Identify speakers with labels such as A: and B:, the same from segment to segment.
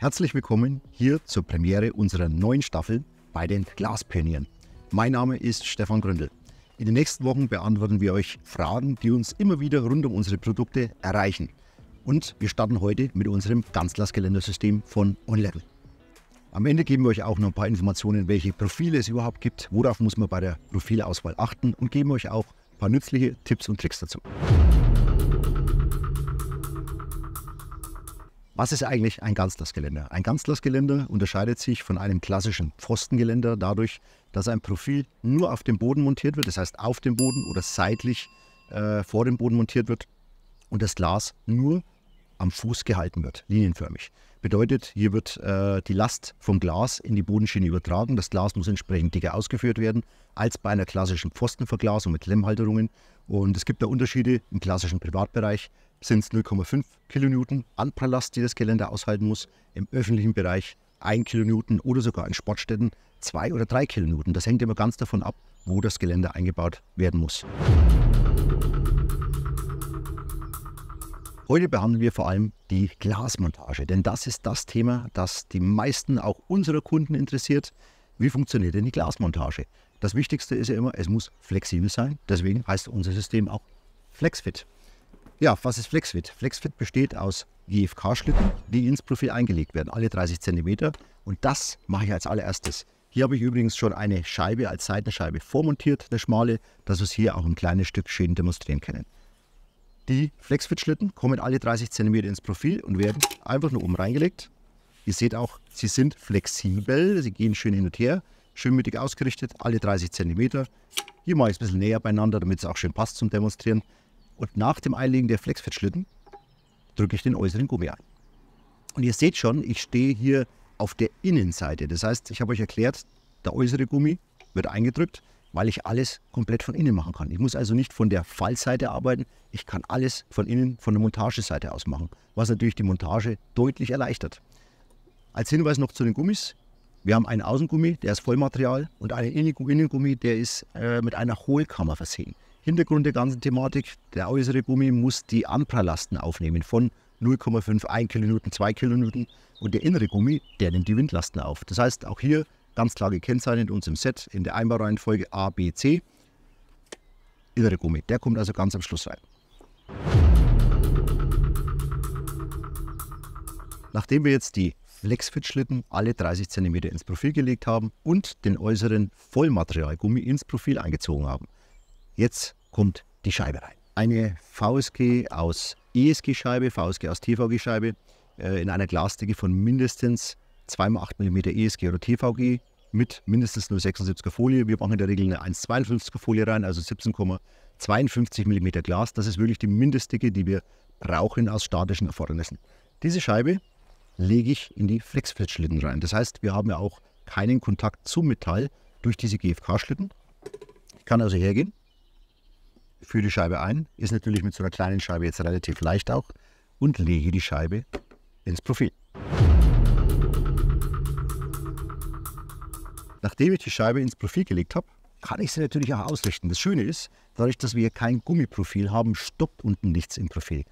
A: Herzlich willkommen hier zur Premiere unserer neuen Staffel bei den Glaspionieren. Mein Name ist Stefan Gründel. In den nächsten Wochen beantworten wir euch Fragen, die uns immer wieder rund um unsere Produkte erreichen. Und wir starten heute mit unserem Ganzglasgeländersystem von OnLevel. Am Ende geben wir euch auch noch ein paar Informationen, welche Profile es überhaupt gibt, worauf muss man bei der Profilauswahl achten und geben euch auch ein paar nützliche Tipps und Tricks dazu. Was ist eigentlich ein Ganzlastgeländer? Ein Ganzlastgeländer unterscheidet sich von einem klassischen Pfostengeländer dadurch, dass ein Profil nur auf dem Boden montiert wird, das heißt auf dem Boden oder seitlich äh, vor dem Boden montiert wird und das Glas nur am Fuß gehalten wird, linienförmig. Bedeutet, hier wird äh, die Last vom Glas in die Bodenschiene übertragen. Das Glas muss entsprechend dicker ausgeführt werden als bei einer klassischen Pfostenverglasung mit Klemmhalterungen. Und es gibt da Unterschiede. Im klassischen Privatbereich sind es 0,5 Kilonewton Anprallast, die das Geländer aushalten muss. Im öffentlichen Bereich 1 Kilonewton oder sogar in Sportstätten 2 oder 3 Kilonewton. Das hängt immer ganz davon ab, wo das Geländer eingebaut werden muss. Heute behandeln wir vor allem die Glasmontage, denn das ist das Thema, das die meisten auch unserer Kunden interessiert. Wie funktioniert denn die Glasmontage? Das Wichtigste ist ja immer, es muss flexibel sein. Deswegen heißt unser System auch FlexFit. Ja, was ist FlexFit? FlexFit besteht aus GFK-Schlitten, die ins Profil eingelegt werden, alle 30 cm. Und das mache ich als allererstes. Hier habe ich übrigens schon eine Scheibe als Seitenscheibe vormontiert, eine schmale, dass wir es hier auch ein kleines Stück schön demonstrieren können. Die Flexfit-Schlitten kommen alle 30 cm ins Profil und werden einfach nur oben reingelegt. Ihr seht auch, sie sind flexibel, sie gehen schön hin und her, schön mittig ausgerichtet, alle 30 cm. Hier mache ich es ein bisschen näher beieinander, damit es auch schön passt zum Demonstrieren. Und nach dem Einlegen der Flexfit-Schlitten drücke ich den äußeren Gummi an. Und ihr seht schon, ich stehe hier auf der Innenseite. Das heißt, ich habe euch erklärt, der äußere Gummi wird eingedrückt weil ich alles komplett von innen machen kann. Ich muss also nicht von der Fallseite arbeiten, ich kann alles von innen, von der Montageseite aus machen, was natürlich die Montage deutlich erleichtert. Als Hinweis noch zu den Gummis. Wir haben einen Außengummi, der ist Vollmaterial und einen Innengummi, der ist äh, mit einer Hohlkammer versehen. Hintergrund der ganzen Thematik, der äußere Gummi muss die Ampralasten aufnehmen von 0,5, 1 Kilonewton, 2 kN und der innere Gummi, der nimmt die Windlasten auf. Das heißt, auch hier ganz klar gekennzeichnet uns im Set in der Einbaureihenfolge A, B, C. Innere Gummi, der kommt also ganz am Schluss rein. Nachdem wir jetzt die Flexfit-Schlitten alle 30 cm ins Profil gelegt haben und den äußeren Vollmaterialgummi ins Profil eingezogen haben. Jetzt kommt die Scheibe rein. Eine VSG aus ESG-Scheibe, VSG aus TVG-Scheibe äh, in einer Glasdicke von mindestens 2x8 mm ESG oder TVG mit mindestens 0,76er Folie. Wir machen in der Regel eine 1,52er Folie rein, also 17,52 mm Glas. Das ist wirklich die Mindestdicke, die wir brauchen aus statischen Erfordernissen. Diese Scheibe lege ich in die flexflat rein. Das heißt, wir haben ja auch keinen Kontakt zum Metall durch diese GFK-Schlitten. Ich kann also hergehen, führe die Scheibe ein, ist natürlich mit so einer kleinen Scheibe jetzt relativ leicht auch und lege die Scheibe ins Profil. Nachdem ich die Scheibe ins Profil gelegt habe, kann ich sie natürlich auch ausrichten. Das Schöne ist, dadurch, dass wir kein Gummiprofil haben, stoppt unten nichts im Profil.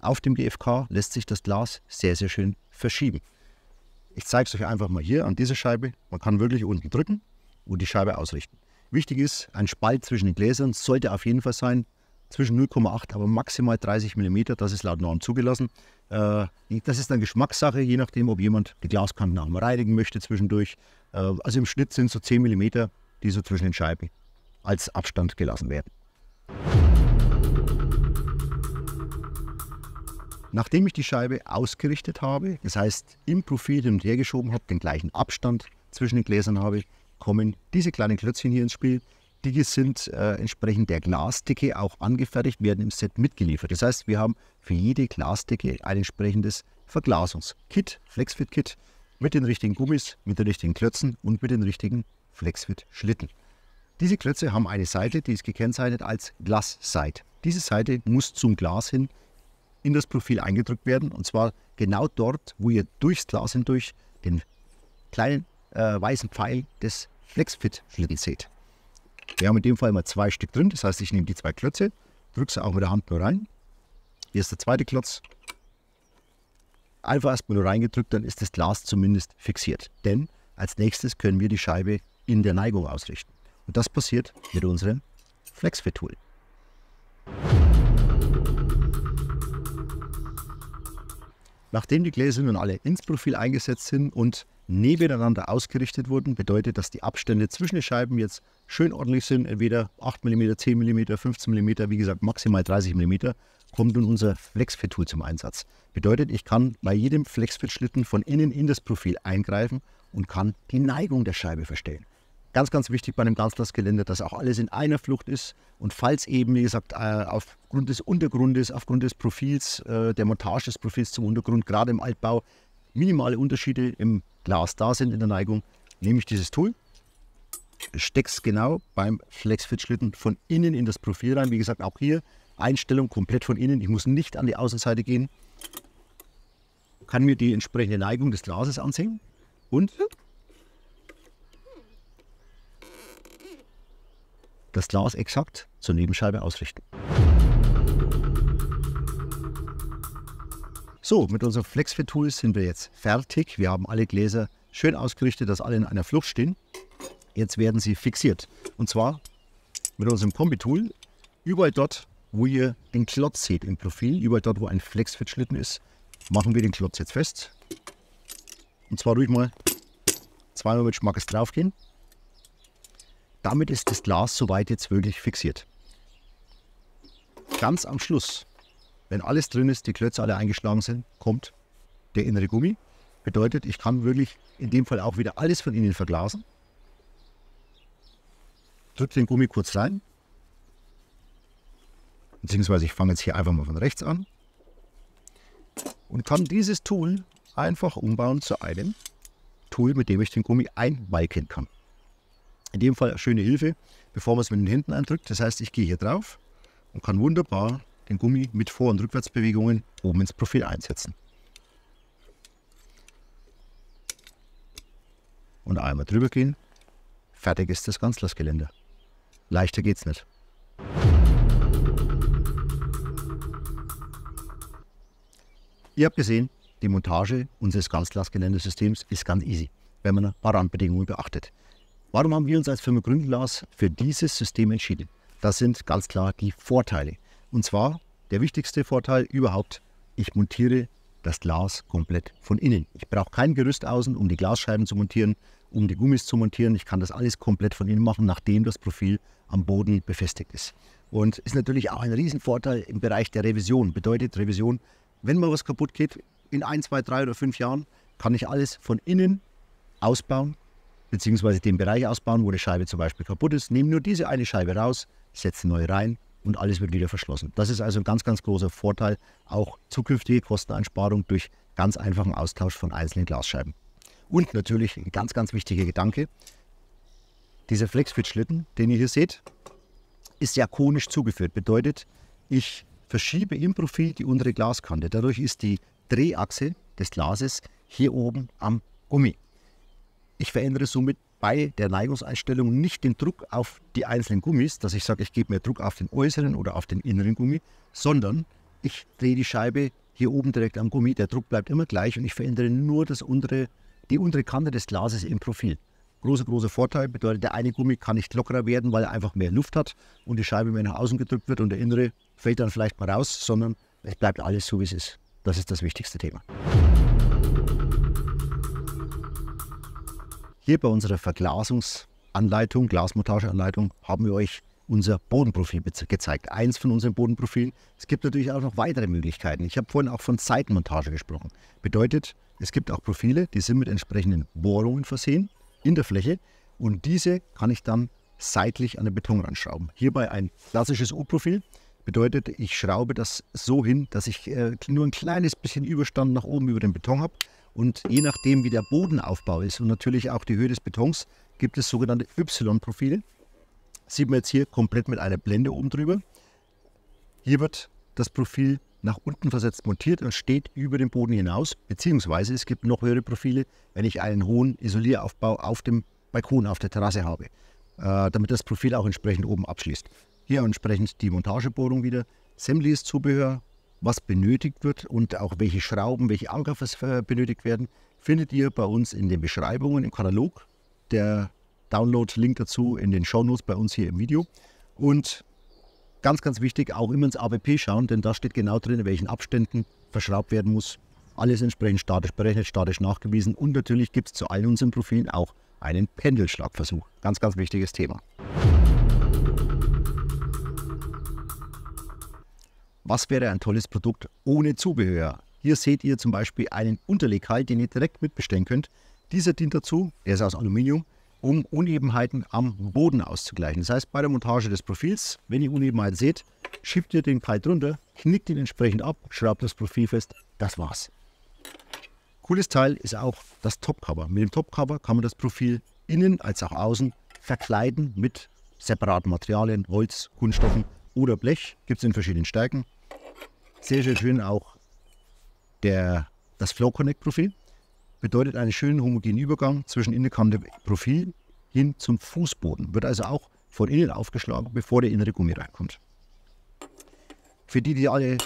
A: Auf dem GFK lässt sich das Glas sehr, sehr schön verschieben. Ich zeige es euch einfach mal hier an dieser Scheibe. Man kann wirklich unten drücken und die Scheibe ausrichten. Wichtig ist, ein Spalt zwischen den Gläsern sollte auf jeden Fall sein, zwischen 0,8, aber maximal 30 mm. Das ist laut Norm zugelassen. Äh, das ist dann Geschmackssache, je nachdem, ob jemand die Glaskanten auch mal reinigen möchte zwischendurch. Äh, also im Schnitt sind so 10 mm, die so zwischen den Scheiben als Abstand gelassen werden. Nachdem ich die Scheibe ausgerichtet habe, das heißt im Profil hin und her geschoben habe, den gleichen Abstand zwischen den Gläsern habe, kommen diese kleinen Klötzchen hier ins Spiel. Die sind äh, entsprechend der Glasdicke auch angefertigt, werden im Set mitgeliefert. Das heißt, wir haben für jede Glasdicke ein entsprechendes Verglasungskit, Flexfit-Kit, mit den richtigen Gummis, mit den richtigen Klötzen und mit den richtigen Flexfit-Schlitten. Diese Klötze haben eine Seite, die ist gekennzeichnet als Glasseite. Diese Seite muss zum Glas hin in das Profil eingedrückt werden und zwar genau dort, wo ihr durchs Glas hindurch den kleinen äh, weißen Pfeil des Flexfit-Schlittens seht. Wir haben in dem Fall immer zwei Stück drin. Das heißt, ich nehme die zwei Klötze, drücke sie auch mit der Hand nur rein. Hier ist der zweite Klotz. Einfach erstmal nur reingedrückt, dann ist das Glas zumindest fixiert. Denn als nächstes können wir die Scheibe in der Neigung ausrichten. Und das passiert mit unserem Flexfit-Tool. Nachdem die Gläser nun alle ins Profil eingesetzt sind und nebeneinander ausgerichtet wurden, bedeutet, dass die Abstände zwischen den Scheiben jetzt schön ordentlich sind. Entweder 8 mm, 10 mm, 15 mm, wie gesagt maximal 30 mm, kommt nun unser Flexfit-Tool zum Einsatz. Bedeutet, ich kann bei jedem Flexfit-Schlitten von innen in das Profil eingreifen und kann die Neigung der Scheibe verstellen. Ganz, ganz wichtig bei einem Ganzglasgeländer, dass auch alles in einer Flucht ist. Und falls eben, wie gesagt, äh, aufgrund des Untergrundes, aufgrund des Profils, äh, der Montage des Profils zum Untergrund, gerade im Altbau, minimale Unterschiede im Glas da sind in der Neigung, nehme ich dieses Tool, stecke es genau beim Flexfit-Schlitten von innen in das Profil rein. Wie gesagt, auch hier Einstellung komplett von innen. Ich muss nicht an die Außenseite gehen. Kann mir die entsprechende Neigung des Glases ansehen und das Glas exakt zur Nebenscheibe ausrichten. So, mit unserem flexfit tool sind wir jetzt fertig. Wir haben alle Gläser schön ausgerichtet, dass alle in einer Flucht stehen. Jetzt werden sie fixiert. Und zwar mit unserem Kombi-Tool überall dort, wo ihr den Klotz seht im Profil, überall dort, wo ein Flexfit-Schlitten ist, machen wir den Klotz jetzt fest. Und zwar ruhig mal zweimal mit Schmackes draufgehen. Damit ist das Glas soweit jetzt wirklich fixiert. Ganz am Schluss wenn alles drin ist, die Klötze alle eingeschlagen sind, kommt der innere Gummi. Bedeutet, ich kann wirklich in dem Fall auch wieder alles von innen verglasen. Drücke den Gummi kurz rein. Beziehungsweise ich fange jetzt hier einfach mal von rechts an. Und kann dieses Tool einfach umbauen zu einem Tool, mit dem ich den Gummi einbalken kann. In dem Fall schöne Hilfe, bevor man es mit den Händen eindrückt. Das heißt, ich gehe hier drauf und kann wunderbar den Gummi mit Vor- und Rückwärtsbewegungen oben ins Profil einsetzen. Und einmal drüber gehen, fertig ist das Ganzlastgeländer. Leichter geht's nicht. Ihr habt gesehen, die Montage unseres Ganzglasgeländesystems ist ganz easy, wenn man ein paar Randbedingungen beachtet. Warum haben wir uns als Firma Gründglas für dieses System entschieden? Das sind ganz klar die Vorteile. Und zwar der wichtigste Vorteil überhaupt, ich montiere das Glas komplett von innen. Ich brauche kein Gerüst außen, um die Glasscheiben zu montieren, um die Gummis zu montieren. Ich kann das alles komplett von innen machen, nachdem das Profil am Boden befestigt ist. Und ist natürlich auch ein Riesenvorteil im Bereich der Revision. Bedeutet Revision, wenn mal was kaputt geht, in ein, zwei, drei oder fünf Jahren, kann ich alles von innen ausbauen, beziehungsweise den Bereich ausbauen, wo die Scheibe zum Beispiel kaputt ist. Nehme nur diese eine Scheibe raus, setze neue rein und alles wird wieder verschlossen. Das ist also ein ganz, ganz großer Vorteil, auch zukünftige Kosteneinsparung durch ganz einfachen Austausch von einzelnen Glasscheiben. Und natürlich ein ganz, ganz wichtiger Gedanke, dieser Flexfit-Schlitten, den ihr hier seht, ist ja konisch zugeführt. Bedeutet, ich verschiebe im Profil die untere Glaskante. Dadurch ist die Drehachse des Glases hier oben am Gummi. Ich verändere somit bei der Neigungseinstellung nicht den Druck auf die einzelnen Gummis, dass ich sage, ich gebe mehr Druck auf den äußeren oder auf den inneren Gummi, sondern ich drehe die Scheibe hier oben direkt am Gummi, der Druck bleibt immer gleich und ich verändere nur das untere, die untere Kante des Glases im Profil. Großer, großer Vorteil bedeutet, der eine Gummi kann nicht lockerer werden, weil er einfach mehr Luft hat und die Scheibe mehr nach außen gedrückt wird und der innere fällt dann vielleicht mal raus, sondern es bleibt alles so, wie es ist. Das ist das wichtigste Thema. Hier bei unserer Verglasungsanleitung, Glasmontageanleitung, haben wir euch unser Bodenprofil gezeigt. Eins von unseren Bodenprofilen. Es gibt natürlich auch noch weitere Möglichkeiten. Ich habe vorhin auch von Seitenmontage gesprochen. Bedeutet, es gibt auch Profile, die sind mit entsprechenden Bohrungen versehen in der Fläche und diese kann ich dann seitlich an den Beton anschrauben. Hierbei ein klassisches U-Profil. Bedeutet, ich schraube das so hin, dass ich äh, nur ein kleines bisschen Überstand nach oben über den Beton habe und je nachdem, wie der Bodenaufbau ist und natürlich auch die Höhe des Betons, gibt es sogenannte Y-Profile. Sieht man jetzt hier komplett mit einer Blende oben drüber. Hier wird das Profil nach unten versetzt montiert und steht über den Boden hinaus. Beziehungsweise es gibt noch höhere Profile, wenn ich einen hohen Isolieraufbau auf dem Balkon, auf der Terrasse habe, äh, damit das Profil auch entsprechend oben abschließt. Hier entsprechend die Montagebohrung wieder, Semlis Zubehör, was benötigt wird und auch welche Schrauben, welche Anker äh, benötigt werden, findet ihr bei uns in den Beschreibungen im Katalog. Der Download-Link dazu in den Shownotes bei uns hier im Video. Und ganz, ganz wichtig, auch immer ins ABP schauen, denn da steht genau drin, in welchen Abständen verschraubt werden muss. Alles entsprechend statisch berechnet, statisch nachgewiesen. Und natürlich gibt es zu allen unseren Profilen auch einen Pendelschlagversuch. Ganz, ganz wichtiges Thema. Was wäre ein tolles Produkt ohne Zubehör? Hier seht ihr zum Beispiel einen Unterleghalter, den ihr direkt mitbestellen könnt. Dieser dient dazu, der ist aus Aluminium, um Unebenheiten am Boden auszugleichen. Das heißt, bei der Montage des Profils, wenn ihr Unebenheiten seht, schiebt ihr den Teil drunter, knickt ihn entsprechend ab, schraubt das Profil fest. Das war's. Cooles Teil ist auch das Topcover. Mit dem Topcover kann man das Profil innen als auch außen verkleiden mit separaten Materialien, Holz, Kunststoffen oder Blech. Gibt es in verschiedenen Stärken. Sehr, sehr schön auch der, das Flow Connect Profil. Bedeutet einen schönen homogenen Übergang zwischen Innenkante Profil hin zum Fußboden. Wird also auch von innen aufgeschlagen, bevor der innere Gummi reinkommt. Für die, die alle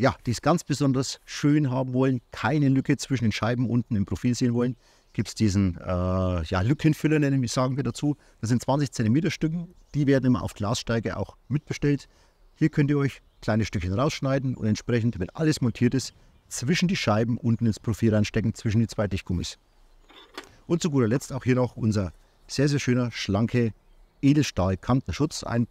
A: ja, die es ganz besonders schön haben wollen, keine Lücke zwischen den Scheiben unten im Profil sehen wollen, gibt es diesen äh, ja, Lückenfüller, nennen wir, sagen wir dazu. Das sind 20 cm Stücken, die werden immer auf Glassteige auch mitbestellt. Hier könnt ihr euch kleine Stückchen rausschneiden und entsprechend, wenn alles montiert ist, zwischen die Scheiben unten ins Profil reinstecken, zwischen die zwei Dichtgummis. Und zu guter Letzt auch hier noch unser sehr, sehr schöner, schlanke Edelstahlkantenschutz. Ein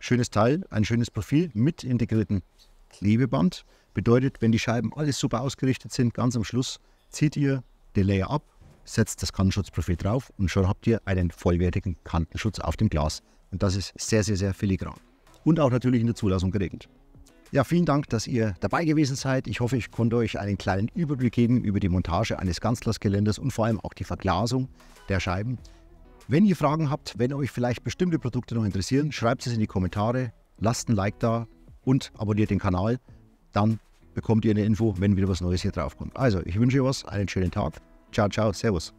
A: schönes Teil, ein schönes Profil mit integrierten Klebeband. Bedeutet, wenn die Scheiben alles super ausgerichtet sind, ganz am Schluss zieht ihr den Layer ab setzt das Kantenschutzprofil drauf und schon habt ihr einen vollwertigen Kantenschutz auf dem Glas. Und das ist sehr, sehr, sehr filigran. Und auch natürlich in der Zulassung geregelt. Ja, vielen Dank, dass ihr dabei gewesen seid. Ich hoffe, ich konnte euch einen kleinen Überblick geben über die Montage eines Ganzglasgeländers und vor allem auch die Verglasung der Scheiben. Wenn ihr Fragen habt, wenn euch vielleicht bestimmte Produkte noch interessieren, schreibt es in die Kommentare, lasst ein Like da und abonniert den Kanal. Dann bekommt ihr eine Info, wenn wieder was Neues hier drauf kommt. Also, ich wünsche euch was, einen schönen Tag. Tchau, tchau. Servus.